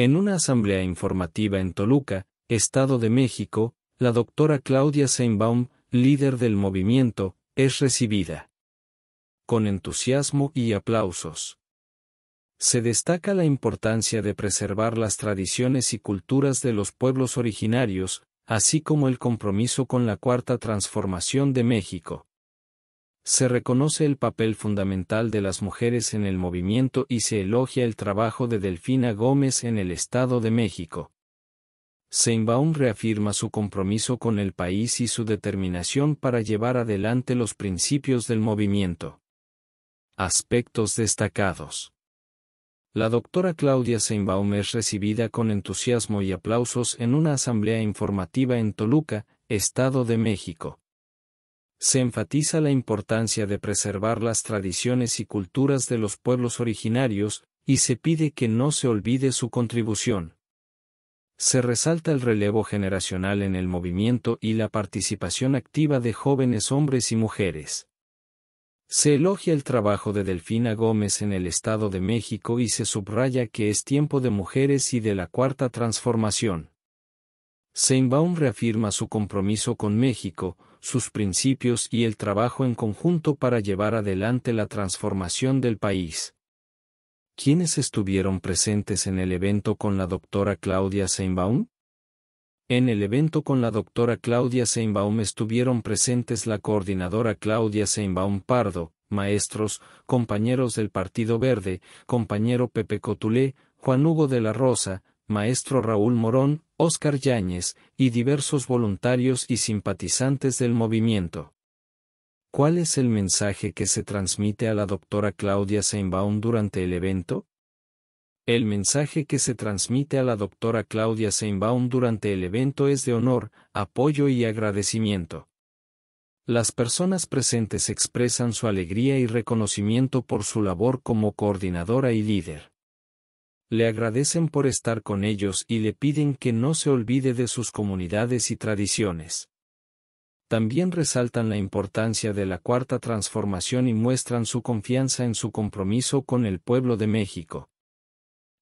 En una asamblea informativa en Toluca, Estado de México, la doctora Claudia Seinbaum, líder del movimiento, es recibida con entusiasmo y aplausos. Se destaca la importancia de preservar las tradiciones y culturas de los pueblos originarios, así como el compromiso con la cuarta transformación de México se reconoce el papel fundamental de las mujeres en el movimiento y se elogia el trabajo de Delfina Gómez en el Estado de México. Seinbaum reafirma su compromiso con el país y su determinación para llevar adelante los principios del movimiento. Aspectos destacados. La doctora Claudia Seinbaum es recibida con entusiasmo y aplausos en una asamblea informativa en Toluca, Estado de México se enfatiza la importancia de preservar las tradiciones y culturas de los pueblos originarios, y se pide que no se olvide su contribución. Se resalta el relevo generacional en el movimiento y la participación activa de jóvenes hombres y mujeres. Se elogia el trabajo de Delfina Gómez en el Estado de México y se subraya que es tiempo de mujeres y de la cuarta transformación. Seinbaum reafirma su compromiso con México, sus principios y el trabajo en conjunto para llevar adelante la transformación del país. ¿Quiénes estuvieron presentes en el evento con la doctora Claudia Seinbaum? En el evento con la doctora Claudia Seinbaum estuvieron presentes la coordinadora Claudia Seinbaum Pardo, maestros, compañeros del Partido Verde, compañero Pepe Cotulé, Juan Hugo de la Rosa, maestro Raúl Morón, Óscar Yáñez, y diversos voluntarios y simpatizantes del movimiento. ¿Cuál es el mensaje que se transmite a la doctora Claudia Seinbaum durante el evento? El mensaje que se transmite a la doctora Claudia Seinbaum durante el evento es de honor, apoyo y agradecimiento. Las personas presentes expresan su alegría y reconocimiento por su labor como coordinadora y líder le agradecen por estar con ellos y le piden que no se olvide de sus comunidades y tradiciones. También resaltan la importancia de la cuarta transformación y muestran su confianza en su compromiso con el pueblo de México.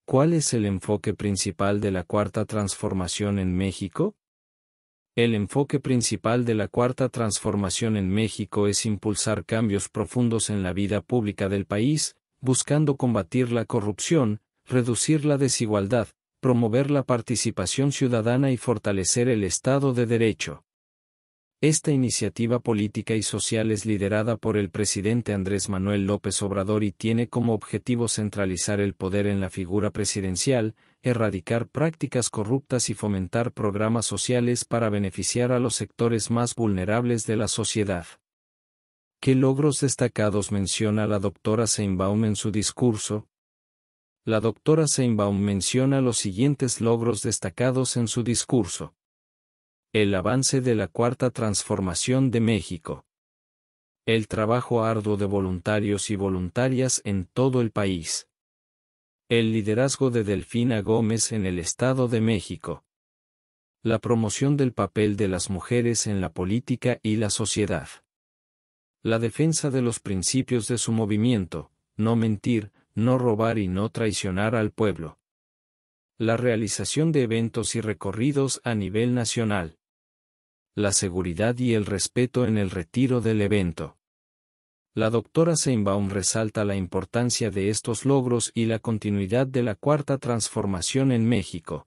¿Cuál es el enfoque principal de la cuarta transformación en México? El enfoque principal de la cuarta transformación en México es impulsar cambios profundos en la vida pública del país, buscando combatir la corrupción, reducir la desigualdad, promover la participación ciudadana y fortalecer el Estado de Derecho. Esta iniciativa política y social es liderada por el presidente Andrés Manuel López Obrador y tiene como objetivo centralizar el poder en la figura presidencial, erradicar prácticas corruptas y fomentar programas sociales para beneficiar a los sectores más vulnerables de la sociedad. ¿Qué logros destacados menciona la doctora Seinbaum en su discurso? la doctora Seinbaum menciona los siguientes logros destacados en su discurso. El avance de la cuarta transformación de México. El trabajo arduo de voluntarios y voluntarias en todo el país. El liderazgo de Delfina Gómez en el Estado de México. La promoción del papel de las mujeres en la política y la sociedad. La defensa de los principios de su movimiento, no mentir, no robar y no traicionar al pueblo. La realización de eventos y recorridos a nivel nacional. La seguridad y el respeto en el retiro del evento. La doctora Seinbaum resalta la importancia de estos logros y la continuidad de la cuarta transformación en México.